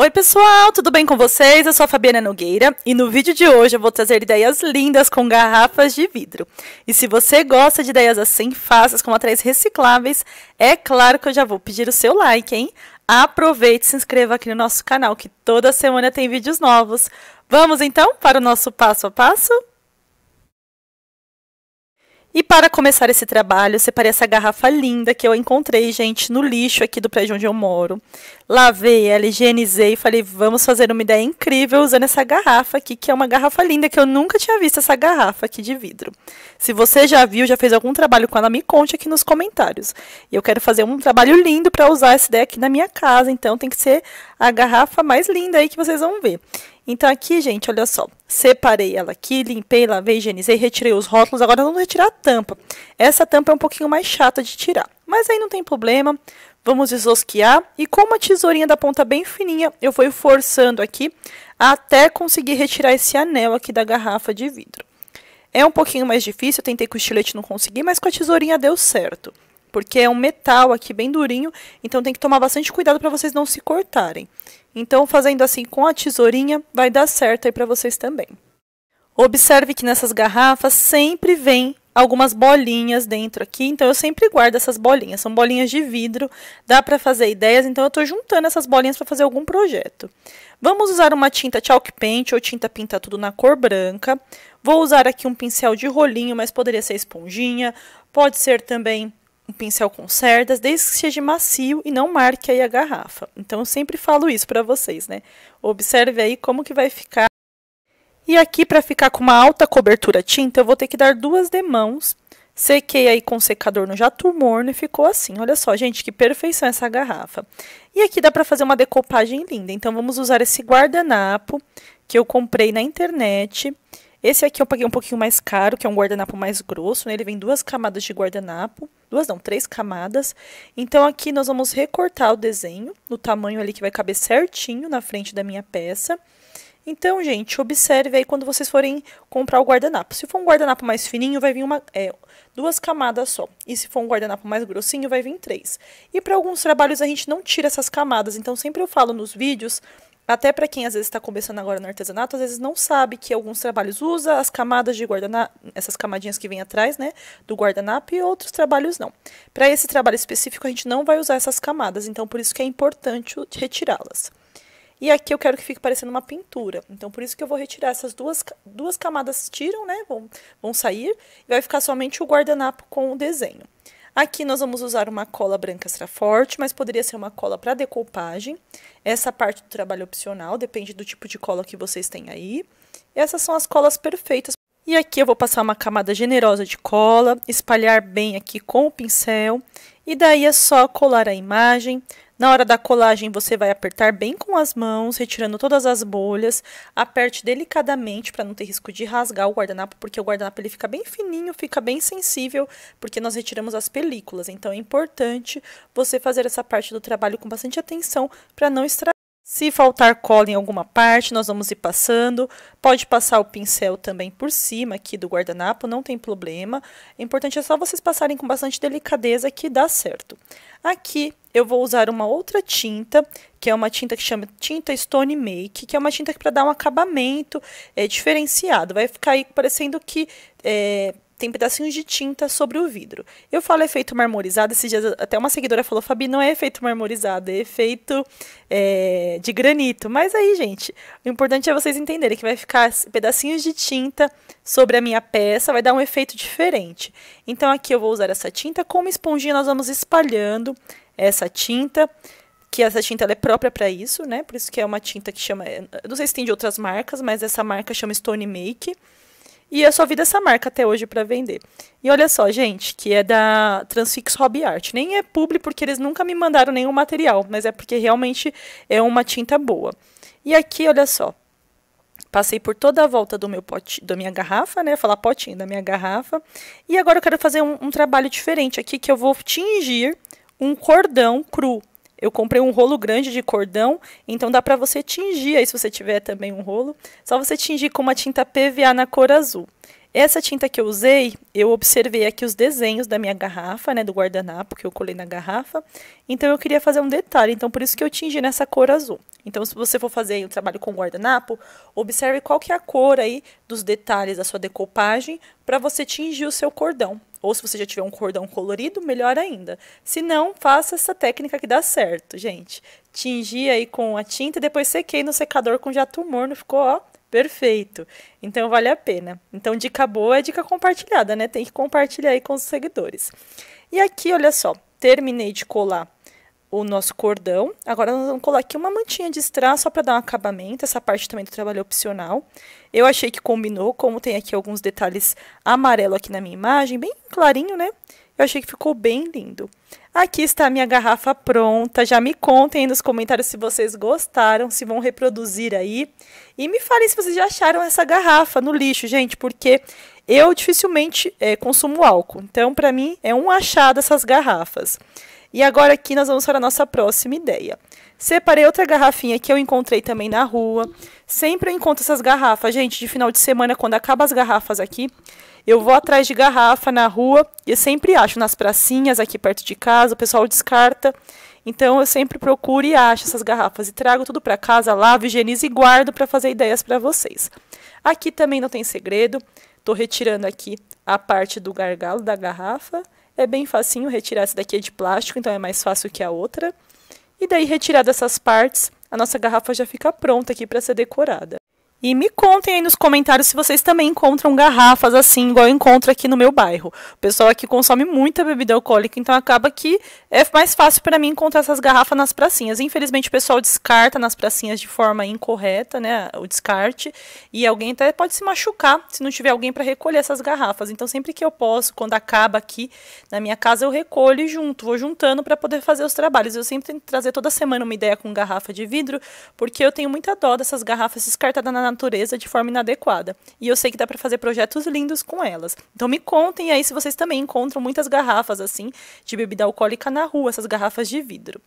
Oi, pessoal, tudo bem com vocês? Eu sou a Fabiana Nogueira e no vídeo de hoje eu vou trazer ideias lindas com garrafas de vidro. E se você gosta de ideias assim, fáceis, com materiais recicláveis, é claro que eu já vou pedir o seu like, hein? Aproveite e se inscreva aqui no nosso canal, que toda semana tem vídeos novos. Vamos então para o nosso passo a passo? E para começar esse trabalho, separei essa garrafa linda que eu encontrei, gente, no lixo aqui do prédio onde eu moro. Lavei ela, higienizei e falei, vamos fazer uma ideia incrível usando essa garrafa aqui, que é uma garrafa linda, que eu nunca tinha visto essa garrafa aqui de vidro. Se você já viu, já fez algum trabalho com ela, me conte aqui nos comentários. E eu quero fazer um trabalho lindo para usar essa ideia aqui na minha casa, então tem que ser a garrafa mais linda aí que vocês vão ver. Então aqui, gente, olha só. Separei ela aqui, limpei, lavei, higienizei, retirei os rótulos. Agora vamos retirar a tampa. Essa tampa é um pouquinho mais chata de tirar. Mas aí não tem problema. Vamos esosquear. E com uma tesourinha da ponta bem fininha, eu fui forçando aqui até conseguir retirar esse anel aqui da garrafa de vidro. É um pouquinho mais difícil, eu tentei com o estilete não consegui, mas com a tesourinha deu certo. Porque é um metal aqui bem durinho, então tem que tomar bastante cuidado para vocês não se cortarem. Então, fazendo assim com a tesourinha, vai dar certo aí para vocês também. Observe que nessas garrafas sempre vem algumas bolinhas dentro aqui, então eu sempre guardo essas bolinhas, são bolinhas de vidro, dá para fazer ideias, então eu estou juntando essas bolinhas para fazer algum projeto. Vamos usar uma tinta chalk paint ou tinta pinta tudo na cor branca. Vou usar aqui um pincel de rolinho, mas poderia ser esponjinha, pode ser também um pincel com cerdas, desde que seja macio e não marque aí a garrafa. Então, eu sempre falo isso para vocês, né? Observe aí como que vai ficar. E aqui, para ficar com uma alta cobertura tinta, eu vou ter que dar duas demãos. Sequei aí com secador no jato morno e ficou assim. Olha só, gente, que perfeição essa garrafa. E aqui dá para fazer uma decopagem linda. Então, vamos usar esse guardanapo que eu comprei na internet esse aqui eu paguei um pouquinho mais caro, que é um guardanapo mais grosso, né? Ele vem duas camadas de guardanapo, duas não, três camadas. Então, aqui nós vamos recortar o desenho, no tamanho ali que vai caber certinho na frente da minha peça. Então, gente, observe aí quando vocês forem comprar o guardanapo. Se for um guardanapo mais fininho, vai vir uma, é, duas camadas só. E se for um guardanapo mais grossinho, vai vir três. E para alguns trabalhos a gente não tira essas camadas. Então, sempre eu falo nos vídeos até para quem às vezes está começando agora no artesanato, às vezes não sabe que alguns trabalhos usa as camadas de guardanapo, essas camadinhas que vem atrás, né, do guardanapo e outros trabalhos não. Para esse trabalho específico a gente não vai usar essas camadas, então por isso que é importante retirá-las. E aqui eu quero que fique parecendo uma pintura. Então, por isso que eu vou retirar essas duas, duas camadas, tiram, né? Vão, vão sair. E vai ficar somente o guardanapo com o desenho. Aqui nós vamos usar uma cola branca extra forte, mas poderia ser uma cola para decoupagem. Essa parte do trabalho é opcional, depende do tipo de cola que vocês têm aí. Essas são as colas perfeitas. E aqui eu vou passar uma camada generosa de cola, espalhar bem aqui com o pincel. E daí é só colar a imagem, na hora da colagem, você vai apertar bem com as mãos, retirando todas as bolhas. Aperte delicadamente para não ter risco de rasgar o guardanapo, porque o guardanapo ele fica bem fininho, fica bem sensível, porque nós retiramos as películas. Então é importante você fazer essa parte do trabalho com bastante atenção para não estragar. Se faltar cola em alguma parte, nós vamos ir passando. Pode passar o pincel também por cima aqui do guardanapo, não tem problema. O importante é só vocês passarem com bastante delicadeza que dá certo. Aqui eu vou usar uma outra tinta, que é uma tinta que chama tinta Stone Make, que é uma tinta para dar um acabamento é, diferenciado. Vai ficar aí parecendo que... É, tem pedacinhos de tinta sobre o vidro. Eu falo efeito marmorizado, esses dias até uma seguidora falou, Fabi, não é efeito marmorizado, é efeito é, de granito. Mas aí, gente, o importante é vocês entenderem que vai ficar pedacinhos de tinta sobre a minha peça, vai dar um efeito diferente. Então, aqui eu vou usar essa tinta, com uma esponjinha nós vamos espalhando essa tinta, que essa tinta é própria para isso, né? Por isso que é uma tinta que chama, não sei se tem de outras marcas, mas essa marca chama Stone Make, e eu só vi dessa marca até hoje para vender. E olha só, gente, que é da Transfix Hobby Art. Nem é publi porque eles nunca me mandaram nenhum material, mas é porque realmente é uma tinta boa. E aqui, olha só. Passei por toda a volta do meu pote, da minha garrafa, né? Falar potinho da minha garrafa. E agora eu quero fazer um, um trabalho diferente aqui, que eu vou tingir um cordão cru. Eu comprei um rolo grande de cordão, então dá para você tingir aí, se você tiver também um rolo, só você tingir com uma tinta PVA na cor azul. Essa tinta que eu usei, eu observei aqui os desenhos da minha garrafa, né, do guardanapo que eu colei na garrafa. Então, eu queria fazer um detalhe, então por isso que eu tingi nessa cor azul. Então, se você for fazer o um trabalho com guardanapo, observe qual que é a cor aí dos detalhes da sua decoupagem para você tingir o seu cordão. Ou se você já tiver um cordão colorido, melhor ainda. Se não, faça essa técnica que dá certo, gente. Tingi aí com a tinta e depois sequei no secador com jato morno, ficou ó, perfeito. Então vale a pena. Então dica boa é dica compartilhada, né? Tem que compartilhar aí com os seguidores. E aqui, olha só, terminei de colar o nosso cordão. Agora nós vamos colocar aqui uma mantinha de strass só para dar um acabamento. Essa parte também do trabalho é opcional. Eu achei que combinou, como tem aqui alguns detalhes amarelo aqui na minha imagem, bem clarinho, né? Eu achei que ficou bem lindo. Aqui está a minha garrafa pronta. Já me contem aí nos comentários se vocês gostaram, se vão reproduzir aí. E me falem se vocês já acharam essa garrafa no lixo, gente, porque eu dificilmente é, consumo álcool. Então, para mim, é um achado essas garrafas. E agora aqui nós vamos para a nossa próxima ideia. Separei outra garrafinha que eu encontrei também na rua. Sempre eu encontro essas garrafas, gente, de final de semana, quando acabam as garrafas aqui, eu vou atrás de garrafa na rua e eu sempre acho nas pracinhas aqui perto de casa, o pessoal descarta. Então eu sempre procuro e acho essas garrafas e trago tudo para casa, lavo, higienizo e guardo para fazer ideias para vocês. Aqui também não tem segredo. Estou retirando aqui a parte do gargalo da garrafa é bem facinho retirar essa daqui é de plástico, então é mais fácil que a outra. E daí, retirada essas partes, a nossa garrafa já fica pronta aqui para ser decorada. E me contem aí nos comentários se vocês também encontram garrafas assim, igual eu encontro aqui no meu bairro. O pessoal aqui consome muita bebida alcoólica, então acaba que é mais fácil para mim encontrar essas garrafas nas pracinhas. Infelizmente, o pessoal descarta nas pracinhas de forma incorreta, né? O descarte. E alguém até pode se machucar se não tiver alguém para recolher essas garrafas. Então, sempre que eu posso, quando acaba aqui na minha casa, eu recolho e junto, vou juntando para poder fazer os trabalhos. Eu sempre que trazer toda semana uma ideia com garrafa de vidro, porque eu tenho muita dó dessas garrafas descartadas na natureza de forma inadequada. E eu sei que dá para fazer projetos lindos com elas. Então me contem aí se vocês também encontram muitas garrafas assim de bebida alcoólica na rua, essas garrafas de vidro.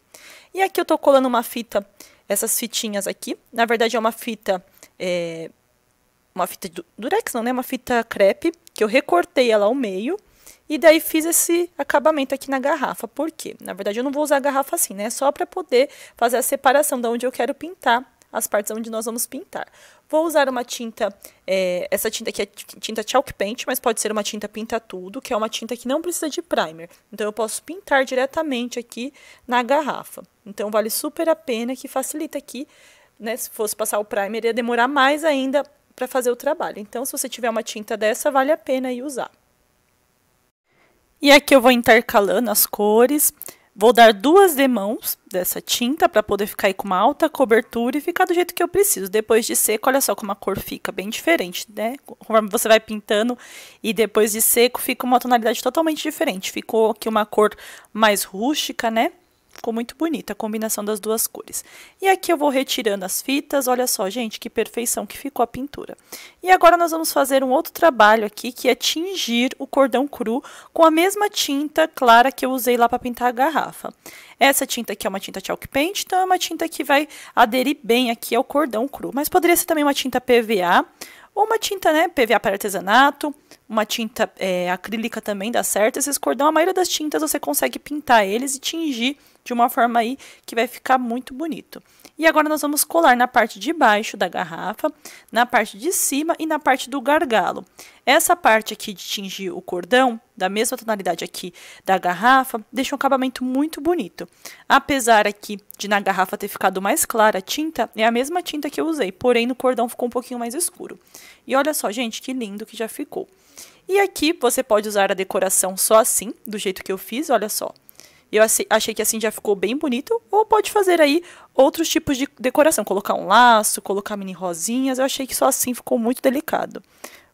E aqui eu tô colando uma fita, essas fitinhas aqui. Na verdade é uma fita é, uma fita durex, não, né? Uma fita crepe que eu recortei ela ao meio. E daí fiz esse acabamento aqui na garrafa. Por quê? Na verdade, eu não vou usar a garrafa assim, né? Só para poder fazer a separação de onde eu quero pintar as partes onde nós vamos pintar. Vou usar uma tinta, é, essa tinta aqui é tinta chalk paint, mas pode ser uma tinta pinta tudo, que é uma tinta que não precisa de primer. Então, eu posso pintar diretamente aqui na garrafa. Então, vale super a pena, que facilita aqui, né? Se fosse passar o primer, ia demorar mais ainda para fazer o trabalho. Então, se você tiver uma tinta dessa, vale a pena aí usar. E aqui eu vou intercalando as cores Vou dar duas demãos dessa tinta para poder ficar aí com uma alta cobertura e ficar do jeito que eu preciso. Depois de seco, olha só como a cor fica, bem diferente, né? Conforme você vai pintando e depois de seco, fica uma tonalidade totalmente diferente. Ficou aqui uma cor mais rústica, né? Ficou muito bonita a combinação das duas cores. E aqui eu vou retirando as fitas. Olha só, gente, que perfeição que ficou a pintura. E agora nós vamos fazer um outro trabalho aqui, que é tingir o cordão cru com a mesma tinta clara que eu usei lá para pintar a garrafa. Essa tinta aqui é uma tinta chalk paint, então é uma tinta que vai aderir bem aqui ao cordão cru. Mas poderia ser também uma tinta PVA, ou uma tinta né, PVA para artesanato, uma tinta é, acrílica também dá certo. Esses cordão, a maioria das tintas você consegue pintar eles e tingir de uma forma aí que vai ficar muito bonito. E agora nós vamos colar na parte de baixo da garrafa, na parte de cima e na parte do gargalo. Essa parte aqui de tingir o cordão, da mesma tonalidade aqui da garrafa, deixa um acabamento muito bonito. Apesar aqui de na garrafa ter ficado mais clara a tinta, é a mesma tinta que eu usei, porém no cordão ficou um pouquinho mais escuro. E olha só, gente, que lindo que já ficou. E aqui você pode usar a decoração só assim, do jeito que eu fiz, olha só. Eu achei que assim já ficou bem bonito, ou pode fazer aí outros tipos de decoração, colocar um laço, colocar mini rosinhas, eu achei que só assim ficou muito delicado.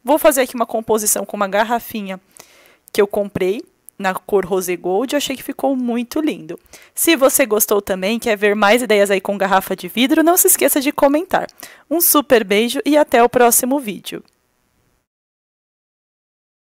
Vou fazer aqui uma composição com uma garrafinha que eu comprei na cor rose gold, eu achei que ficou muito lindo. Se você gostou também, quer ver mais ideias aí com garrafa de vidro, não se esqueça de comentar. Um super beijo e até o próximo vídeo.